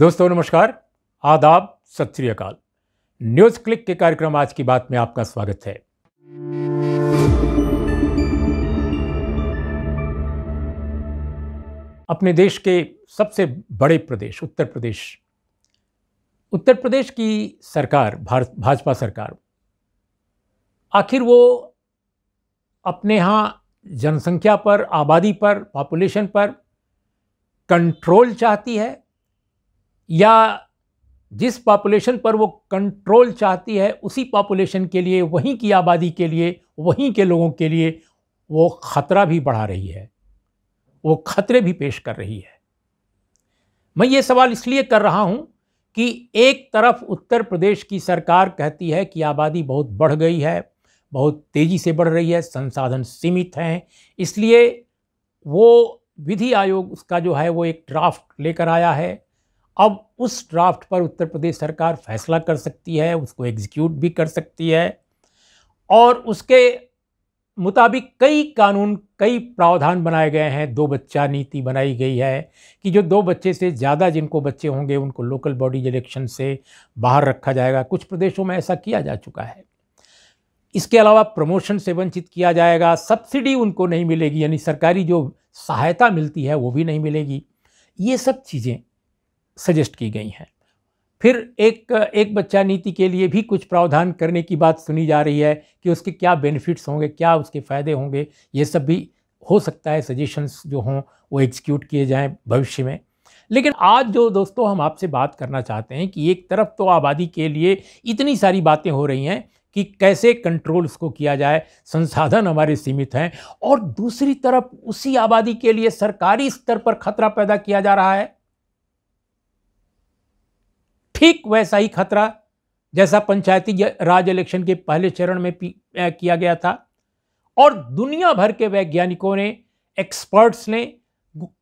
दोस्तों नमस्कार आदाब सत श्री अकाल न्यूज क्लिक के कार्यक्रम आज की बात में आपका स्वागत है अपने देश के सबसे बड़े प्रदेश उत्तर प्रदेश उत्तर प्रदेश की सरकार भारत भाजपा सरकार आखिर वो अपने यहाँ जनसंख्या पर आबादी पर पॉपुलेशन पर कंट्रोल चाहती है या जिस पॉपुलेशन पर वो कंट्रोल चाहती है उसी पॉपुलेशन के लिए वहीं की आबादी के लिए वहीं के लोगों के लिए वो ख़तरा भी बढ़ा रही है वो खतरे भी पेश कर रही है मैं ये सवाल इसलिए कर रहा हूँ कि एक तरफ उत्तर प्रदेश की सरकार कहती है कि आबादी बहुत बढ़ गई है बहुत तेज़ी से बढ़ रही है संसाधन सीमित हैं इसलिए वो विधि आयोग उसका जो है वो एक ड्राफ्ट लेकर आया है अब उस ड्राफ्ट पर उत्तर प्रदेश सरकार फैसला कर सकती है उसको एग्जीक्यूट भी कर सकती है और उसके मुताबिक कई कानून कई प्रावधान बनाए गए हैं दो बच्चा नीति बनाई गई है कि जो दो बच्चे से ज़्यादा जिनको बच्चे होंगे उनको लोकल बॉडी इलेक्शन से बाहर रखा जाएगा कुछ प्रदेशों में ऐसा किया जा चुका है इसके अलावा प्रमोशन से वंचित किया जाएगा सब्सिडी उनको नहीं मिलेगी यानी सरकारी जो सहायता मिलती है वो भी नहीं मिलेगी ये सब चीज़ें सजेस्ट की गई हैं फिर एक एक बच्चा नीति के लिए भी कुछ प्रावधान करने की बात सुनी जा रही है कि उसके क्या बेनिफिट्स होंगे क्या उसके फ़ायदे होंगे ये सब भी हो सकता है सजेशंस जो हों वो एग्जीक्यूट किए जाएं भविष्य में लेकिन आज जो दोस्तों हम आपसे बात करना चाहते हैं कि एक तरफ तो आबादी के लिए इतनी सारी बातें हो रही हैं कि कैसे कंट्रोल उसको किया जाए संसाधन हमारे सीमित हैं और दूसरी तरफ उसी आबादी के लिए सरकारी स्तर पर खतरा पैदा किया जा रहा है ठीक वैसा ही खतरा जैसा पंचायती राज इलेक्शन के पहले चरण में किया गया था और दुनिया भर के वैज्ञानिकों ने एक्सपर्ट्स ने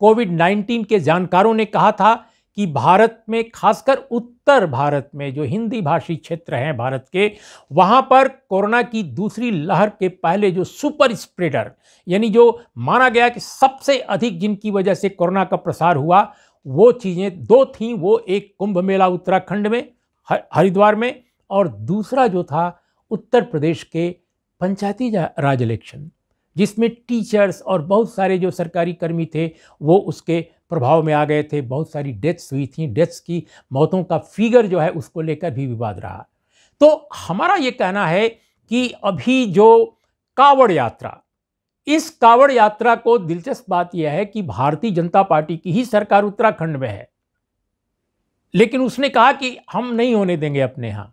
कोविड 19 के जानकारों ने कहा था कि भारत में खासकर उत्तर भारत में जो हिंदी भाषी क्षेत्र हैं भारत के वहाँ पर कोरोना की दूसरी लहर के पहले जो सुपर स्प्रेडर यानी जो माना गया कि सबसे अधिक जिनकी वजह से कोरोना का प्रसार हुआ वो चीज़ें दो थीं वो एक कुंभ मेला उत्तराखंड में हरिद्वार में और दूसरा जो था उत्तर प्रदेश के पंचायती राज इलेक्शन जिसमें टीचर्स और बहुत सारे जो सरकारी कर्मी थे वो उसके प्रभाव में आ गए थे बहुत सारी डेथ्स हुई थी डेथ्स की मौतों का फिगर जो है उसको लेकर भी विवाद रहा तो हमारा ये कहना है कि अभी जो कावड़ यात्रा इस कावड़ यात्रा को दिलचस्प बात यह है कि भारतीय जनता पार्टी की ही सरकार उत्तराखंड में है लेकिन उसने कहा कि हम नहीं होने देंगे अपने यहां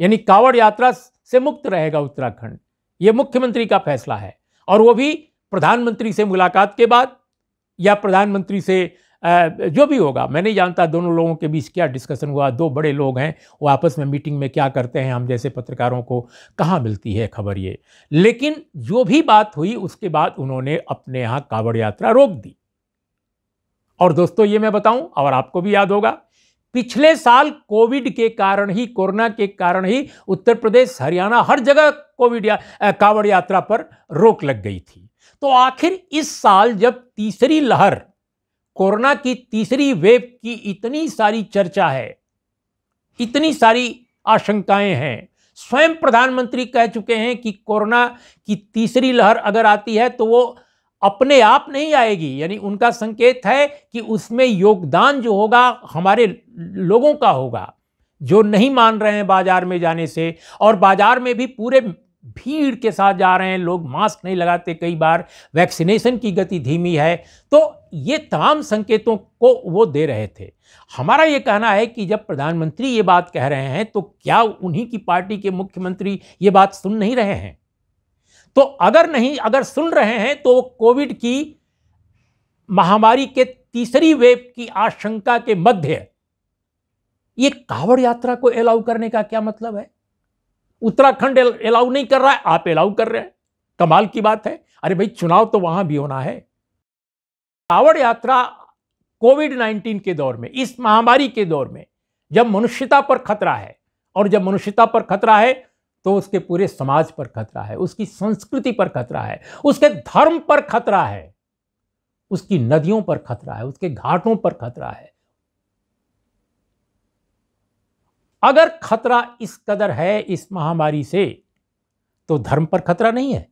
यानी कावड़ यात्रा से मुक्त रहेगा उत्तराखंड यह मुख्यमंत्री का फैसला है और वो भी प्रधानमंत्री से मुलाकात के बाद या प्रधानमंत्री से जो भी होगा मैं नहीं जानता दोनों लोगों के बीच क्या डिस्कशन हुआ दो बड़े लोग हैं वो आपस में मीटिंग में क्या करते हैं हम जैसे पत्रकारों को कहाँ मिलती है खबर ये लेकिन जो भी बात हुई उसके बाद उन्होंने अपने यहाँ कांवड़ यात्रा रोक दी और दोस्तों ये मैं बताऊं और आपको भी याद होगा पिछले साल कोविड के कारण ही कोरोना के कारण ही उत्तर प्रदेश हरियाणा हर जगह कोविड या कांवड़ यात्रा पर रोक लग गई थी तो आखिर इस साल जब तीसरी लहर कोरोना की तीसरी वेव की इतनी सारी चर्चा है इतनी सारी आशंकाएं हैं स्वयं प्रधानमंत्री कह चुके हैं कि कोरोना की तीसरी लहर अगर आती है तो वो अपने आप नहीं आएगी यानी उनका संकेत है कि उसमें योगदान जो होगा हमारे लोगों का होगा जो नहीं मान रहे हैं बाजार में जाने से और बाजार में भी पूरे भीड़ के साथ जा रहे हैं लोग मास्क नहीं लगाते कई बार वैक्सीनेशन की गति धीमी है तो ये तमाम संकेतों को वो दे रहे थे हमारा ये कहना है कि जब प्रधानमंत्री ये बात कह रहे हैं तो क्या उन्हीं की पार्टी के मुख्यमंत्री ये बात सुन नहीं रहे हैं तो अगर नहीं अगर सुन रहे हैं तो कोविड की महामारी के तीसरी वेव की आशंका के मध्य ये कावड़ यात्रा को अलाउ करने का क्या मतलब है उत्तराखंड अलाउ नहीं कर रहा है आप अलाउ कर रहे हैं कमाल की बात है अरे भाई चुनाव तो वहां भी होना है कावड़ यात्रा कोविड 19 के दौर में इस महामारी के दौर में जब मनुष्यता पर खतरा है और जब मनुष्यता पर खतरा है तो उसके पूरे समाज पर खतरा है उसकी संस्कृति पर खतरा है उसके धर्म पर खतरा है उसकी नदियों पर खतरा है उसके घाटों पर खतरा है अगर खतरा इस कदर है इस महामारी से तो धर्म पर खतरा नहीं है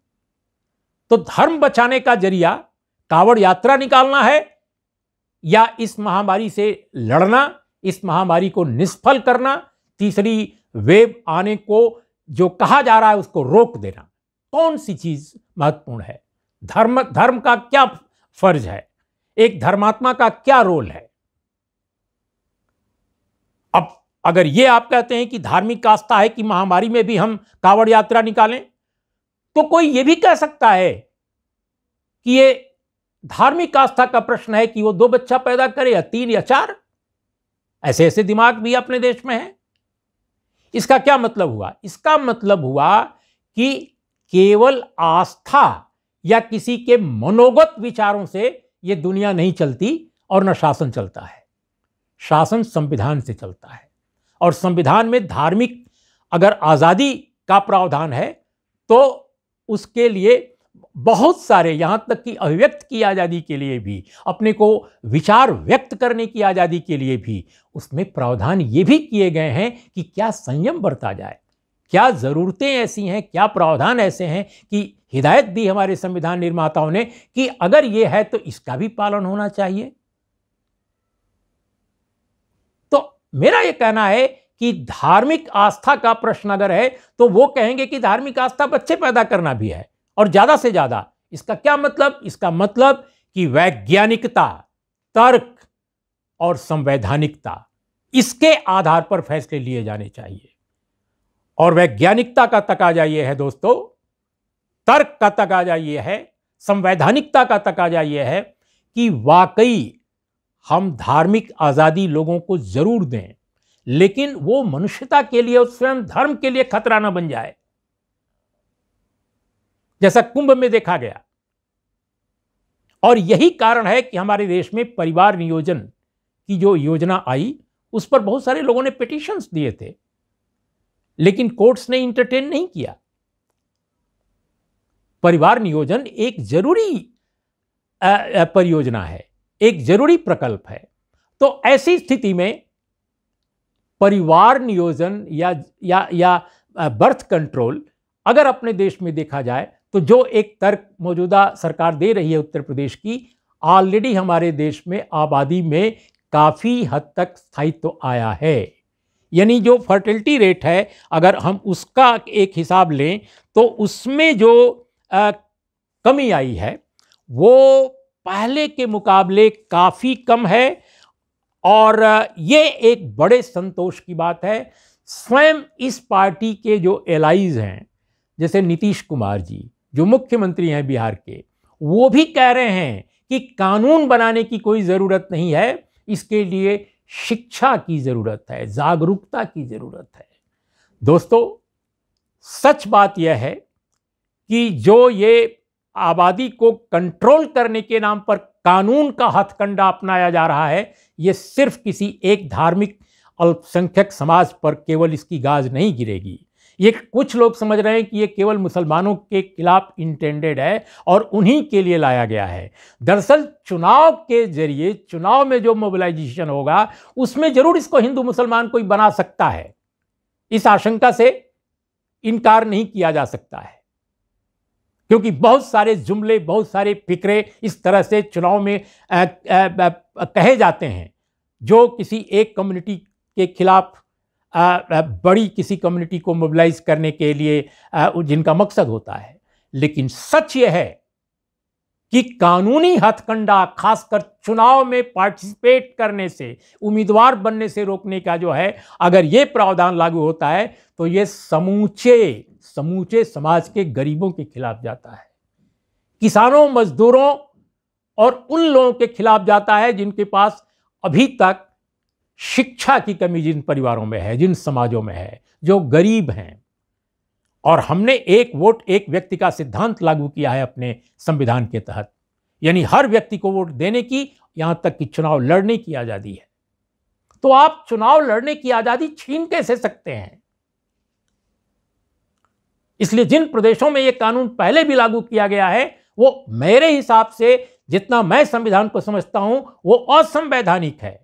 तो धर्म बचाने का जरिया कावड़ यात्रा निकालना है या इस महामारी से लड़ना इस महामारी को निष्फल करना तीसरी वेब आने को जो कहा जा रहा है उसको रोक देना कौन सी चीज महत्वपूर्ण है धर्म धर्म का क्या फर्ज है एक धर्मात्मा का क्या रोल है अब अगर ये आप कहते हैं कि धार्मिक आस्था है कि महामारी में भी हम कावड़ यात्रा निकालें तो कोई ये भी कह सकता है कि ये धार्मिक आस्था का प्रश्न है कि वो दो बच्चा पैदा करे या तीन या चार ऐसे ऐसे दिमाग भी अपने देश में है इसका क्या मतलब हुआ इसका मतलब हुआ कि केवल आस्था या किसी के मनोगत विचारों से ये दुनिया नहीं चलती और न शासन चलता है शासन संविधान से चलता है और संविधान में धार्मिक अगर आज़ादी का प्रावधान है तो उसके लिए बहुत सारे यहाँ तक कि अभिव्यक्त की आज़ादी के लिए भी अपने को विचार व्यक्त करने की आज़ादी के लिए भी उसमें प्रावधान ये भी किए गए हैं कि क्या संयम बरता जाए क्या ज़रूरतें ऐसी हैं क्या प्रावधान ऐसे हैं कि हिदायत दी हमारे संविधान निर्माताओं ने कि अगर ये है तो इसका भी पालन होना चाहिए मेरा यह कहना है कि धार्मिक आस्था का प्रश्न अगर है तो वो कहेंगे कि धार्मिक आस्था बच्चे पैदा करना भी है और ज़्यादा से ज़्यादा इसका क्या मतलब इसका मतलब कि वैज्ञानिकता तर्क और संवैधानिकता इसके आधार पर फैसले लिए जाने चाहिए और वैज्ञानिकता का तकाजा यह है दोस्तों तर्क का तकाजा यह है संवैधानिकता का तकाजा यह है कि वाकई हम धार्मिक आज़ादी लोगों को ज़रूर दें लेकिन वो मनुष्यता के लिए और स्वयं धर्म के लिए खतरा न बन जाए जैसा कुंभ में देखा गया और यही कारण है कि हमारे देश में परिवार नियोजन की जो योजना आई उस पर बहुत सारे लोगों ने पिटिशंस दिए थे लेकिन कोर्ट्स ने इंटरटेन नहीं किया परिवार नियोजन एक जरूरी परियोजना है एक जरूरी प्रकल्प है तो ऐसी स्थिति में परिवार नियोजन या या या बर्थ कंट्रोल अगर अपने देश में देखा जाए तो जो एक तर्क मौजूदा सरकार दे रही है उत्तर प्रदेश की ऑलरेडी हमारे देश में आबादी में काफ़ी हद तक स्थायित्व तो आया है यानी जो फर्टिलिटी रेट है अगर हम उसका एक हिसाब लें तो उसमें जो आ, कमी आई है वो पहले के मुकाबले काफ़ी कम है और ये एक बड़े संतोष की बात है स्वयं इस पार्टी के जो एलाइज हैं जैसे नीतीश कुमार जी जो मुख्यमंत्री हैं बिहार के वो भी कह रहे हैं कि कानून बनाने की कोई ज़रूरत नहीं है इसके लिए शिक्षा की ज़रूरत है जागरूकता की ज़रूरत है दोस्तों सच बात यह है कि जो ये आबादी को कंट्रोल करने के नाम पर कानून का हथकंडा अपनाया जा रहा है ये सिर्फ किसी एक धार्मिक अल्पसंख्यक समाज पर केवल इसकी गाज नहीं गिरेगी ये कुछ लोग समझ रहे हैं कि ये केवल मुसलमानों के खिलाफ इंटेंडेड है और उन्हीं के लिए लाया गया है दरअसल चुनाव के जरिए चुनाव में जो मोबिलाइजेशन होगा उसमें जरूर इसको हिंदू मुसलमान कोई बना सकता है इस आशंका से इनकार नहीं किया जा सकता है क्योंकि बहुत सारे जुमले बहुत सारे फिक्रे इस तरह से चुनाव में आ, आ, आ, कहे जाते हैं जो किसी एक कम्युनिटी के खिलाफ बड़ी किसी कम्युनिटी को मोबिलाइज करने के लिए जिनका मकसद होता है लेकिन सच यह है कि कानूनी हथकंडा खासकर चुनाव में पार्टिसिपेट करने से उम्मीदवार बनने से रोकने का जो है अगर ये प्रावधान लागू होता है तो ये समूचे समूचे समाज के गरीबों के खिलाफ जाता है किसानों मजदूरों और उन लोगों के खिलाफ जाता है जिनके पास अभी तक शिक्षा की कमी जिन परिवारों में है जिन समाजों में है जो गरीब हैं और हमने एक वोट एक व्यक्ति का सिद्धांत लागू किया है अपने संविधान के तहत यानी हर व्यक्ति को वोट देने की यहां तक कि चुनाव लड़ने की आज़ादी है तो आप चुनाव लड़ने की आज़ादी छीन कैसे सकते हैं इसलिए जिन प्रदेशों में ये कानून पहले भी लागू किया गया है वो मेरे हिसाब से जितना मैं संविधान को समझता हूं वो असंवैधानिक है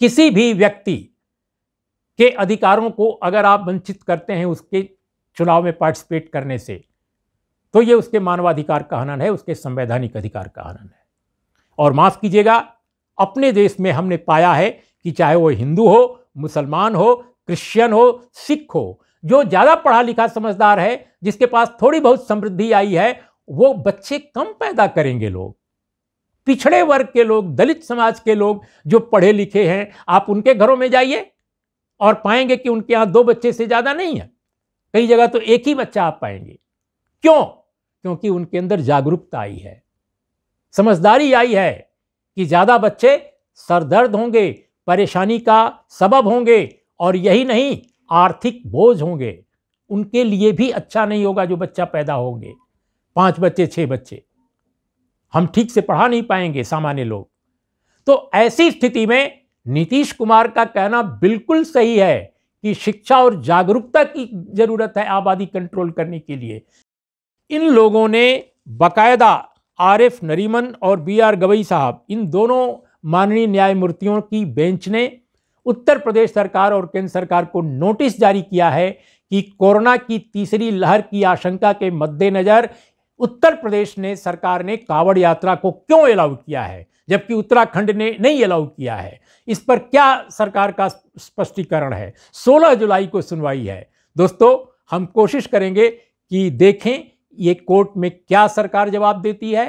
किसी भी व्यक्ति के अधिकारों को अगर आप वंचित करते हैं उसके चुनाव में पार्टिसिपेट करने से तो ये उसके मानवाधिकार का हनन है उसके संवैधानिक अधिकार का हनन है और माफ़ कीजिएगा अपने देश में हमने पाया है कि चाहे वो हिंदू हो मुसलमान हो क्रिश्चियन हो सिख हो जो ज़्यादा पढ़ा लिखा समझदार है जिसके पास थोड़ी बहुत समृद्धि आई है वो बच्चे कम पैदा करेंगे लोग पिछड़े वर्ग के लोग दलित समाज के लोग जो पढ़े लिखे हैं आप उनके घरों में जाइए और पाएंगे कि उनके यहाँ दो बच्चे से ज़्यादा नहीं है कई जगह तो एक ही बच्चा आप पाएंगे क्यों क्योंकि उनके अंदर जागरूकता आई है समझदारी आई है कि ज़्यादा बच्चे सरदर्द होंगे परेशानी का सबब होंगे और यही नहीं आर्थिक बोझ होंगे उनके लिए भी अच्छा नहीं होगा जो बच्चा पैदा होंगे पांच बच्चे छह बच्चे हम ठीक से पढ़ा नहीं पाएंगे सामान्य लोग तो ऐसी स्थिति में नीतीश कुमार का कहना बिल्कुल सही है कि शिक्षा और जागरूकता की जरूरत है आबादी कंट्रोल करने के लिए इन लोगों ने बकायदा आर एफ नरीमन और बी आर गवई साहब इन दोनों माननीय न्यायमूर्तियों की बेंच ने उत्तर प्रदेश सरकार और केंद्र सरकार को नोटिस जारी किया है कि कोरोना की तीसरी लहर की आशंका के मद्देनज़र उत्तर प्रदेश ने सरकार ने कावड़ यात्रा को क्यों अलाउ किया है जबकि उत्तराखंड ने नहीं अलाउ किया है इस पर क्या सरकार का स्पष्टीकरण है 16 जुलाई को सुनवाई है दोस्तों हम कोशिश करेंगे कि देखें ये कोर्ट में क्या सरकार जवाब देती है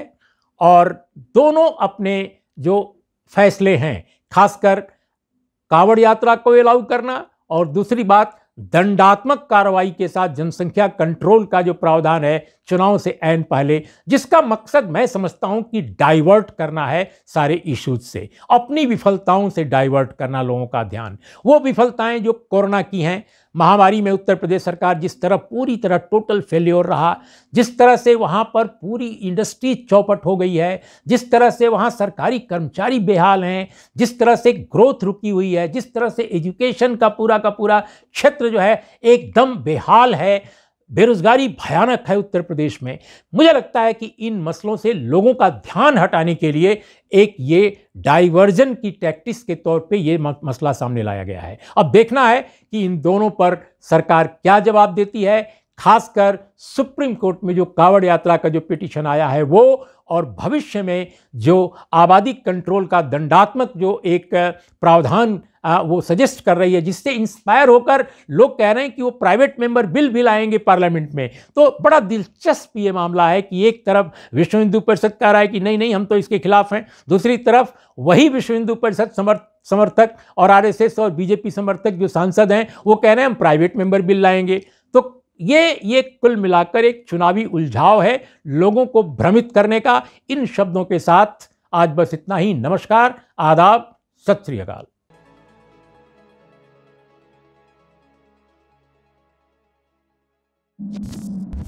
और दोनों अपने जो फैसले हैं खासकर कावड़ यात्रा को अलाउ करना और दूसरी बात दंडात्मक कार्रवाई के साथ जनसंख्या कंट्रोल का जो प्रावधान है चुनाव से एन पहले जिसका मकसद मैं समझता हूं कि डाइवर्ट करना है सारे इश्यूज से अपनी विफलताओं से डाइवर्ट करना लोगों का ध्यान वो विफलताएं जो कोरोना की हैं महामारी में उत्तर प्रदेश सरकार जिस तरह पूरी तरह टोटल फेल्योर रहा जिस तरह से वहाँ पर पूरी इंडस्ट्री चौपट हो गई है जिस तरह से वहाँ सरकारी कर्मचारी बेहाल हैं जिस तरह से ग्रोथ रुकी हुई है जिस तरह से एजुकेशन का पूरा का पूरा क्षेत्र जो है एकदम बेहाल है बेरोजगारी भयानक है उत्तर प्रदेश में मुझे लगता है कि इन मसलों से लोगों का ध्यान हटाने के लिए एक ये डाइवर्जन की टैक्टिस के तौर पे ये मसला सामने लाया गया है अब देखना है कि इन दोनों पर सरकार क्या जवाब देती है खासकर सुप्रीम कोर्ट में जो कावड़ यात्रा का जो पिटिशन आया है वो और भविष्य में जो आबादी कंट्रोल का दंडात्मक जो एक प्रावधान वो सजेस्ट कर रही है जिससे इंस्पायर होकर लोग कह रहे हैं कि वो प्राइवेट मेंबर बिल भी लाएंगे पार्लियामेंट में तो बड़ा दिलचस्प ये मामला है कि एक तरफ विश्व हिंदू परिषद कह रहा है कि नहीं नहीं हम तो इसके खिलाफ हैं दूसरी तरफ वही विश्व हिंदू परिषद समर्थ समर्थक और आरएसएस और बीजेपी समर्थक जो सांसद हैं वो कह रहे हैं हम प्राइवेट मेंबर बिल लाएंगे ये ये कुल मिलाकर एक चुनावी उलझाव है लोगों को भ्रमित करने का इन शब्दों के साथ आज बस इतना ही नमस्कार आदाब सत श्रीकाल Thank you.